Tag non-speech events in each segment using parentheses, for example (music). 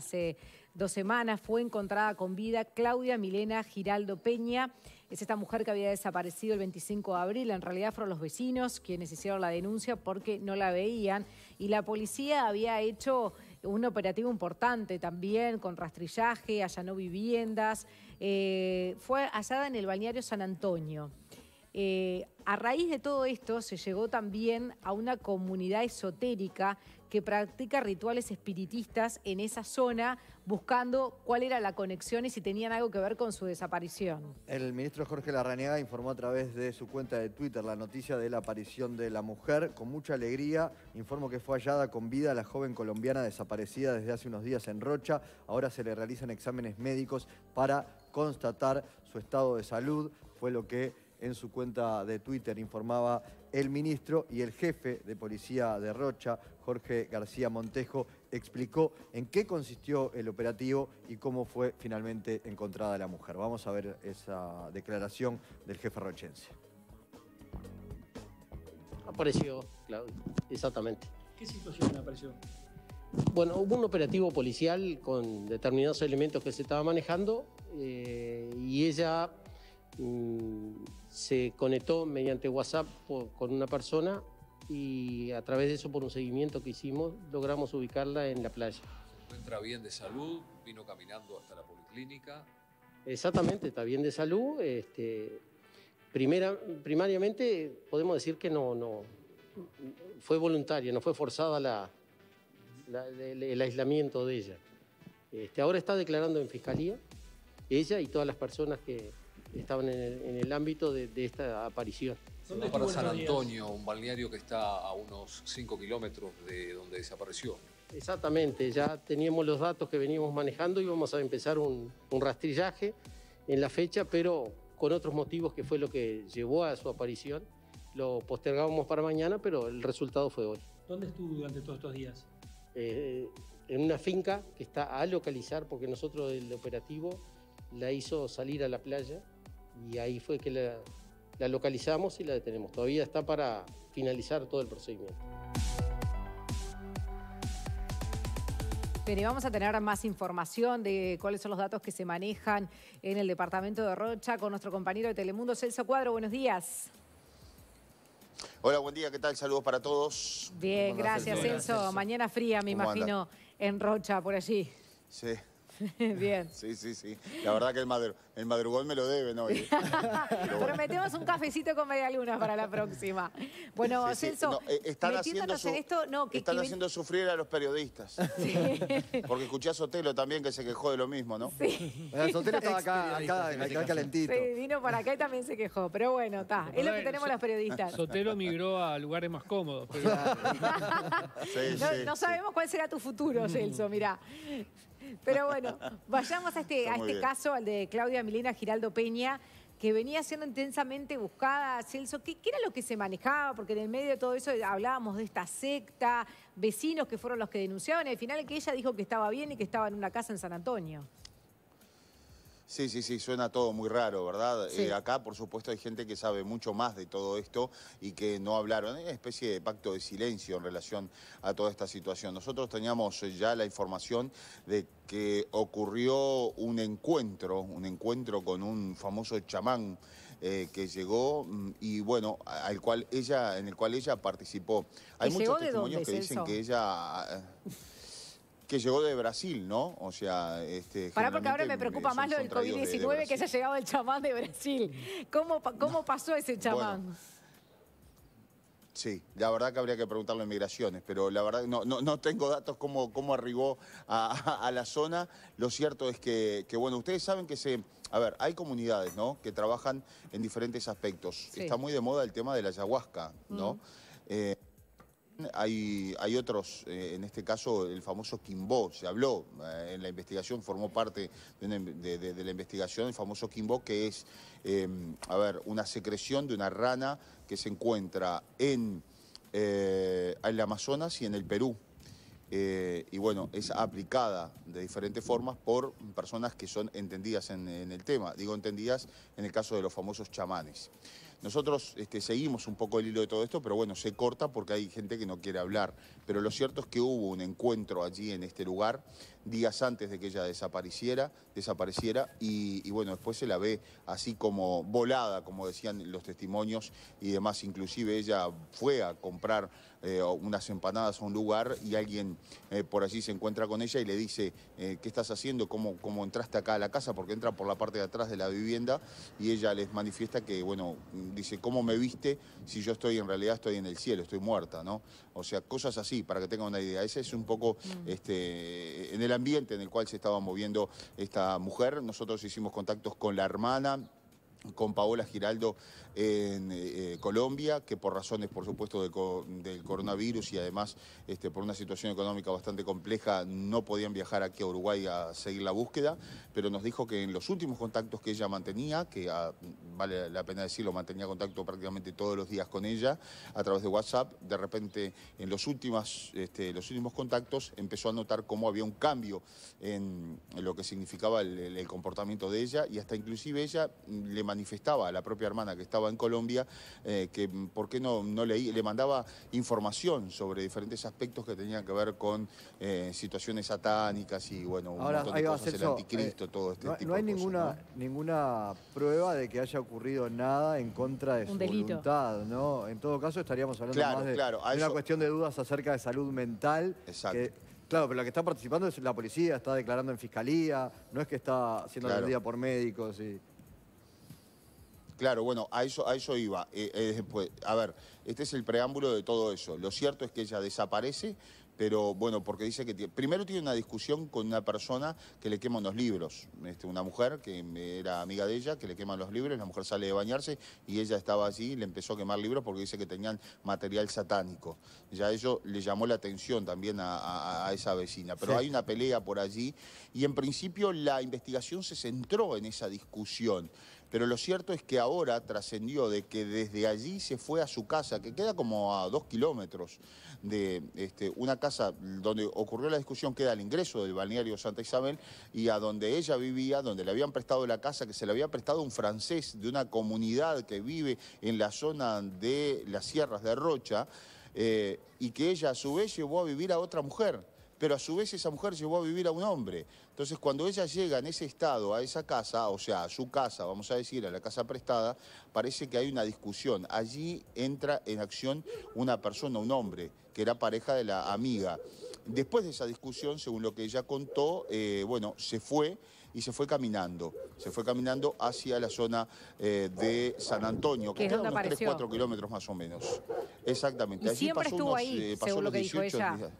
hace dos semanas, fue encontrada con vida Claudia Milena Giraldo Peña. Es esta mujer que había desaparecido el 25 de abril. En realidad fueron los vecinos quienes hicieron la denuncia porque no la veían. Y la policía había hecho un operativo importante también con rastrillaje, allanó viviendas. Eh, fue hallada en el balneario San Antonio. Eh, a raíz de todo esto se llegó también a una comunidad esotérica que practica rituales espiritistas en esa zona, buscando cuál era la conexión y si tenían algo que ver con su desaparición. El ministro Jorge Larrañaga informó a través de su cuenta de Twitter la noticia de la aparición de la mujer. Con mucha alegría informó que fue hallada con vida la joven colombiana desaparecida desde hace unos días en Rocha. Ahora se le realizan exámenes médicos para constatar su estado de salud. Fue lo que en su cuenta de Twitter, informaba el ministro y el jefe de policía de Rocha, Jorge García Montejo, explicó en qué consistió el operativo y cómo fue finalmente encontrada la mujer. Vamos a ver esa declaración del jefe rochense. Apareció, Claudio, exactamente. ¿Qué situación apareció? Bueno, hubo un operativo policial con determinados elementos que se estaba manejando eh, y ella Mm, se conectó mediante WhatsApp con una persona y a través de eso, por un seguimiento que hicimos, logramos ubicarla en la playa. Se encuentra bien de salud, vino caminando hasta la policlínica. Exactamente, está bien de salud. Este, primera, primariamente podemos decir que no, no fue voluntaria, no fue forzada la, el, aislamiento de ella. Este, ahora está declarando en fiscalía ella y todas las personas que, estaban en el, ámbito de, esta aparición. para San Antonio, un balneario que está a unos 5 kilómetros de donde desapareció. Exactamente, ya teníamos los datos que veníamos manejando y vamos a empezar un, rastrillaje en la fecha, pero con otros motivos que fue lo que llevó a su aparición. Lo postergábamos para mañana, pero el resultado fue hoy. ¿Dónde estuvo durante todos estos días? Eh, en una finca que está a localizar, porque nosotros el operativo la hizo salir a la playa y ahí fue que la, localizamos y la detenemos. Todavía está para finalizar todo el procedimiento. y vamos a tener más información de cuáles son los datos que se manejan en el departamento de Rocha con nuestro compañero de Telemundo, Celso Cuadro. Buenos días. Hola, buen día, ¿qué tal? Saludos para todos. Bien, gracias, Celso. Mañana fría, me imagino, en Rocha, por allí. Sí. (laughs) Bien. Sí, sí, sí. La verdad que el, el madrugón me lo debe, ¿no? (laughs) Prometemos un cafecito con media luna para la próxima. Bueno, Celso, eh, están haciendo están haciendo sufrir a los periodistas. (laughs) Porque escuché a Sotelo también que se quejó de lo mismo, ¿no? Sí. Eh, Sotelo estaba acá, acá, calentito. Sí, vino para acá y también se quejó. Pero bueno, está. Es lo que tenemos los periodistas. Sotelo migró a lugares más cómodos. no, no, sabemos cuál será tu futuro, mm. Celso, mirá. Pero bueno, vayamos a este, a este caso, al de Claudia Milena Giraldo Peña, que venía siendo intensamente buscada, Celso, ¿qué, era lo que se manejaba? Porque en el medio de todo eso hablábamos de esta secta, vecinos que fueron los que denunciaban, y al final que ella dijo que estaba bien y que estaba en una casa en San Antonio. Sí, sí, sí, suena todo muy raro, ¿verdad? Eh, acá, por supuesto, hay gente que sabe mucho más de todo esto y que no hablaron. Hay una especie de pacto de silencio en relación a toda esta situación. Nosotros teníamos eh, ya la información de que ocurrió un encuentro, un encuentro con un famoso chamán eh, que llegó mm, y bueno, al cual ella, en el cual ella participó. Hay muchos testimonios que dicen que ella. Ah, que llegó de Brasil, ¿no? O sea, este. Pará, porque ahora me preocupa más lo del COVID-19 que se ha llegado el chamán de Brasil. ¿Cómo, cómo pasó ese chamán? Sí, la verdad que habría que preguntarle a migraciones, pero la verdad no, no, tengo datos cómo, cómo arribó a, la zona. Lo cierto es que, bueno, ustedes saben que se... A ver, hay comunidades, ¿no?, que trabajan en diferentes aspectos. Está muy de moda el tema de la ayahuasca, ¿no? Mm. Eh, hay, otros, eh, en este caso el famoso Quimbó, se habló eh, en la investigación, formó parte de, la investigación el famoso Quimbó, que es, eh, a ver, una secreción de una rana que se encuentra en, en el Amazonas y en el Perú. Eh, y bueno, es aplicada de diferentes formas por personas que son entendidas en, el tema, digo entendidas en el caso de los famosos chamanes. Nosotros este, seguimos un poco el hilo de todo esto, pero bueno, se corta porque hay gente que no quiere hablar. Pero lo cierto es que hubo un encuentro allí en este lugar, días antes de que ella desapareciera, desapareciera y, y bueno, después se la ve así como volada, como decían los testimonios y demás. Inclusive ella fue a comprar eh, unas empanadas a un lugar y alguien eh, por allí se encuentra con ella y le dice, eh, ¿qué estás haciendo? ¿Cómo, ¿Cómo entraste acá a la casa? Porque entra por la parte de atrás de la vivienda y ella les manifiesta que, bueno, dice, ¿cómo me viste si yo estoy en realidad estoy en el cielo, estoy muerta, ¿no? O sea, cosas así, para que tengan una idea. Ese es un poco mm. este, en el ambiente en el cual se estaba moviendo esta mujer. Nosotros hicimos contactos con la hermana con Paola Giraldo en eh, eh, Colombia, que por razones, por supuesto, del coronavirus y además este, por una situación económica bastante compleja, no podían viajar aquí a Uruguay a seguir la búsqueda, pero nos dijo que en los últimos contactos que ella mantenía, que ah, vale la pena decirlo, mantenía contacto prácticamente todos los días con ella a través de WhatsApp, de repente en los, este, los últimos contactos empezó a notar cómo había un cambio en, lo que significaba el, comportamiento de ella y hasta inclusive ella le manifestaba a la propia hermana que estaba en Colombia, eh, que mm, por qué no, no le mandaba información sobre diferentes aspectos que tenían que ver con eh, situaciones satánicas y bueno, un Ahora, montón de cosas, anticristo, eh, todo este no, tipo hay ninguna, ninguna prueba de que haya ocurrido nada en contra de su voluntad, ¿no? En todo caso estaríamos hablando más de, una cuestión de dudas acerca de salud mental. Exacto. Claro, pero la que está participando es la policía, está declarando en fiscalía, no es que está siendo atendida por médicos y... Claro, bueno, a eso, a eso iba. Eh, eh, a ver, este es el preámbulo de todo eso. Lo cierto es que ella desaparece, pero bueno, porque dice que primero tiene una discusión con una persona que le queman los libros, este, una mujer que era amiga de ella, que le queman los libros, la mujer sale de bañarse y ella estaba allí y le empezó a quemar libros porque dice que tenían material satánico. Ya eso le llamó la atención también a, esa vecina, pero hay una pelea por allí y en principio la investigación se centró en esa discusión. Pero lo cierto es que ahora trascendió de que desde allí se fue a su casa, que queda como a dos kilómetros de este, una casa donde ocurrió la discusión, queda al ingreso del balneario Santa Isabel y a donde ella vivía, donde le habían prestado la casa, que se le había prestado un francés de una comunidad que vive en la zona de las sierras de Rocha. Eh, y que ella a su vez llevó a vivir a otra mujer pero a su vez esa mujer llevó a vivir a un hombre. Entonces, cuando ella llega en ese estado a esa casa, o sea, a su casa, vamos a decir, a la casa prestada, parece que hay una discusión. Allí entra en acción una persona, un hombre, que era pareja de la amiga. Después de esa discusión, según lo que ella contó, eh, bueno, se fue y se fue caminando. Se fue caminando hacia la zona eh, de San Antonio, que está unos 3, 4 kilómetros más o menos. Exactamente. Y siempre estuvo ahí, eh, según lo que dijo ella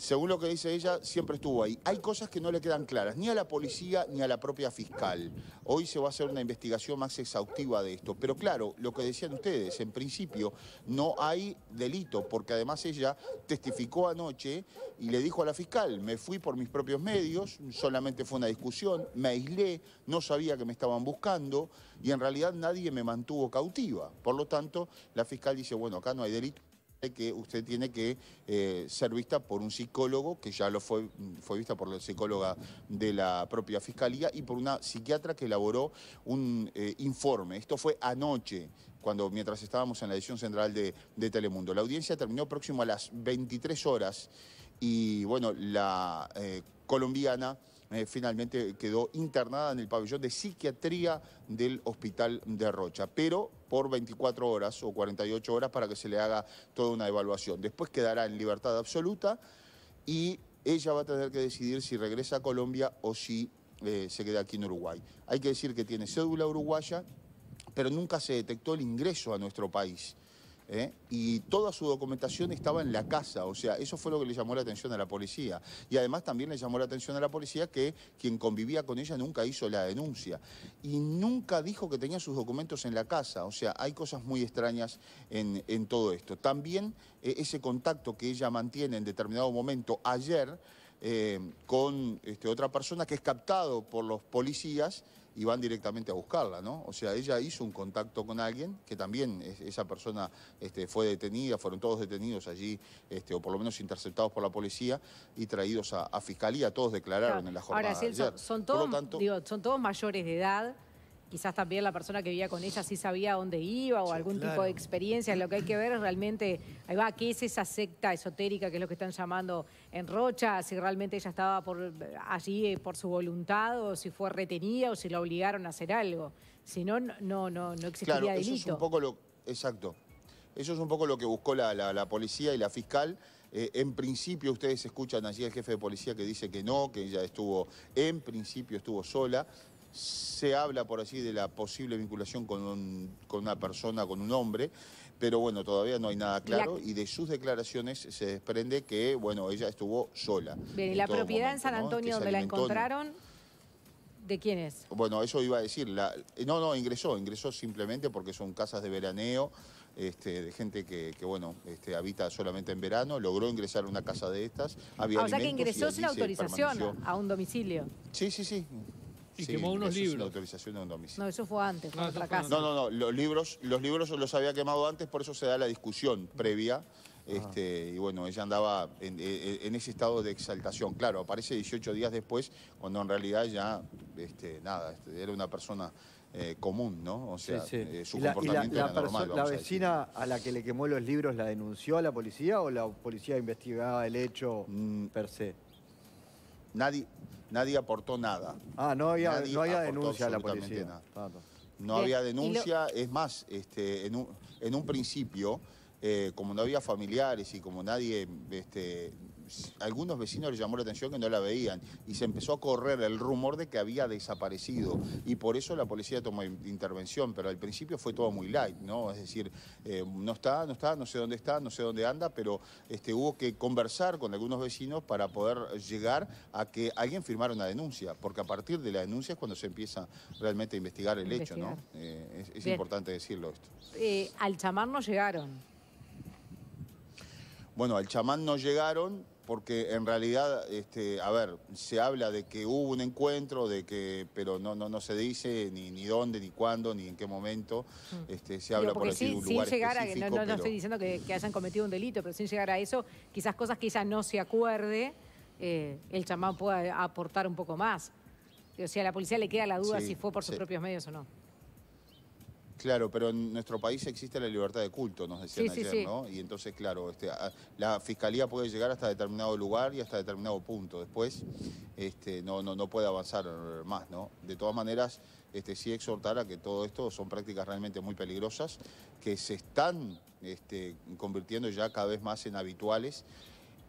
según lo que dice ella, siempre estuvo ahí. Hay cosas que no le quedan claras, ni a la policía ni a la propia fiscal. Hoy se va a hacer una investigación más exhaustiva de esto. Pero claro, lo que decían ustedes, en principio no hay delito, porque además ella testificó anoche y le dijo a la fiscal, me fui por mis propios medios, solamente fue una discusión, me aislé, no sabía que me estaban buscando y en realidad nadie me mantuvo cautiva. Por lo tanto, la fiscal dice, bueno, acá no hay delito que usted tiene que eh, ser vista por un psicólogo, que ya lo fue, fue vista por la psicóloga de la propia fiscalía, y por una psiquiatra que elaboró un eh, informe. Esto fue anoche, cuando mientras estábamos en la edición central de, Telemundo. La audiencia terminó próximo a las 23 horas y bueno, la eh, colombiana eh, finalmente quedó internada en el pabellón de psiquiatría del Hospital de Rocha, pero por 24 horas o 48 horas para que se le haga toda una evaluación. Después quedará en libertad absoluta y ella va a tener que decidir si regresa a Colombia o si eh, se queda aquí en Uruguay. Hay que decir que tiene cédula uruguaya, pero nunca se detectó el ingreso a nuestro país. ¿eh? y toda su documentación estaba en la casa, o sea, eso fue lo que le llamó la atención a la policía. Y además también le llamó la atención a la policía que quien convivía con ella nunca hizo la denuncia y nunca dijo que tenía sus documentos en la casa, o sea, hay cosas muy extrañas en, todo esto. También eh, ese contacto que ella mantiene en determinado momento ayer, eh, con este, otra persona que es captado por los policías y van directamente a buscarla, ¿no? O sea, ella hizo un contacto con alguien que también esa persona este, fue detenida, fueron todos detenidos allí, este, o por lo menos interceptados por la policía y traídos a, fiscalía, todos declararon en la jornada. Ahora, de son, todos, son todos mayores de edad quizás también la persona que vivía con ella sí sabía dónde iba o algún tipo de experiencia. Lo que hay que ver es realmente, ahí va, ¿qué es esa secta esotérica que es lo que están llamando en Rocha? Si realmente ella estaba allí eh, por su voluntad o si fue retenida o si la obligaron a hacer algo. Si no, no, no, no existiría Eso es un poco lo, exacto. Eso es un poco lo que buscó la, policía y la fiscal. Eh, en principio, ustedes escuchan allí al jefe de policía que dice que no, que ella estuvo, en principio estuvo sola se habla, por así, de la posible vinculación con, con una persona, con un hombre, pero bueno, todavía no hay nada claro y de sus declaraciones se desprende que, bueno, ella estuvo sola. Bien, ¿y la propiedad en San Antonio donde la encontraron? ¿De quién es? Bueno, eso iba a decir. La... Eh, no, no, ingresó, ingresó simplemente porque son casas de veraneo, este, de gente que, bueno, este, habita solamente en verano, logró ingresar a una casa de estas. Había ah, o sea que ingresó sin autorización a un domicilio. Sí, sí, sí quemó unos libros. de un domicilio. No, eso fue antes, ah, fue no, otra casa. No, no, no. Los libros, los libros los había quemado antes, por eso se da la discusión previa. Este, y bueno, ella andaba en, ese estado de exaltación. Claro, aparece 18 días después, cuando en realidad ya, este, nada, este, era una persona eh, común, ¿no? O sea, eh, su comportamiento la, era ¿La vecina a, la que le quemó los libros la denunció a la policía o la policía investigaba el hecho mm. per se? Nadie, Nadie aportó nada. Ah, no había, no había denuncia a la policía. Ah, no había denuncia, es más, este, en, un, en un principio, eh, como no había familiares y como nadie este, algunos vecinos le llamó la atención que no la veían y se empezó a correr el rumor de que había desaparecido y por eso la policía tomó intervención, pero al principio fue todo muy light, ¿no? Es decir, eh, no está, no está, no sé dónde está, no sé dónde anda, pero este, hubo que conversar con algunos vecinos para poder llegar a que alguien firmara una denuncia, porque a partir de la denuncia es cuando se empieza realmente a investigar el hecho, ¿no? Eh, es, importante decirlo esto. Eh, al chamán no llegaron. Bueno, al chamán no llegaron, porque en realidad, este, a ver, se habla de que hubo un encuentro, de que, pero no, no, no se dice ni, ni dónde, ni cuándo, ni en qué momento. Mm. Este, se habla por la sin no, estoy diciendo que, hayan cometido un delito, pero sin llegar a eso, quizás cosas que ella no se acuerde, eh, el chamán pueda aportar un poco más. O sea, a la policía le queda la duda si fue por sus propios medios o no. Claro, pero en nuestro país existe la libertad de culto, nos decían ayer, ¿no? Y entonces, claro, este, la fiscalía puede llegar hasta determinado lugar y hasta determinado punto. Después, este, no, no, no puede avanzar más, ¿no? De todas maneras, este, sí exhortar a que todo esto son prácticas realmente muy peligrosas, que se están este, convirtiendo ya cada vez más en habituales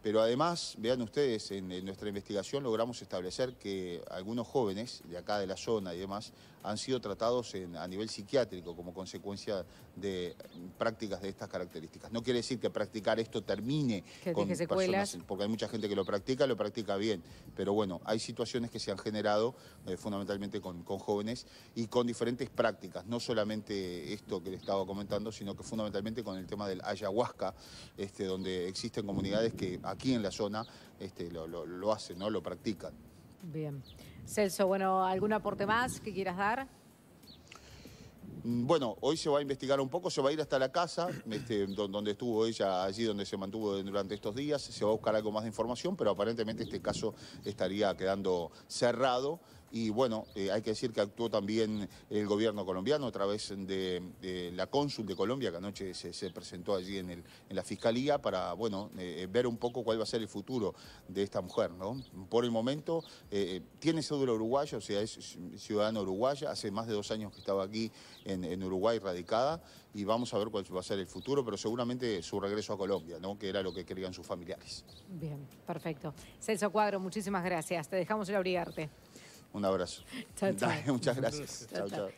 pero además, vean ustedes, en, nuestra investigación logramos establecer que algunos jóvenes de acá de la zona y demás han sido tratados a nivel psiquiátrico como consecuencia de prácticas de estas características. No quiere decir que practicar esto termine con personas, porque hay mucha gente que lo practica, lo practica bien, pero bueno, hay situaciones que se han generado eh, fundamentalmente con, jóvenes y con diferentes prácticas, no solamente esto que le estaba comentando, sino que fundamentalmente con el tema del ayahuasca, este, donde existen comunidades que aquí en la zona este, lo, hacen, ¿no? lo practican. Bien. Celso, bueno, ¿algún aporte más que quieras dar? Mm, bueno, hoy se va a investigar un poco, se va a ir hasta la casa, este, donde estuvo ella, allí donde se mantuvo durante estos días, se va a buscar algo más de información, pero aparentemente este caso estaría quedando cerrado y bueno, eh, hay que decir que actuó también el gobierno colombiano a través de, la cónsul de Colombia, que anoche se, presentó allí en, la Fiscalía para, bueno, eh, ver un poco cuál va a ser el futuro de esta mujer, ¿no? Por el momento, eh, tiene cédula uruguaya, o sea, es ciudadana uruguaya, hace más de dos años que estaba aquí en, Uruguay radicada, y vamos a ver cuál va a ser el futuro, pero seguramente su regreso a Colombia, ¿no? Que era lo que querían sus familiares. Bien, perfecto. Celso Cuadro, muchísimas gracias. Te dejamos el a abrigarte. Un abrazo. Chao, muchas gracias.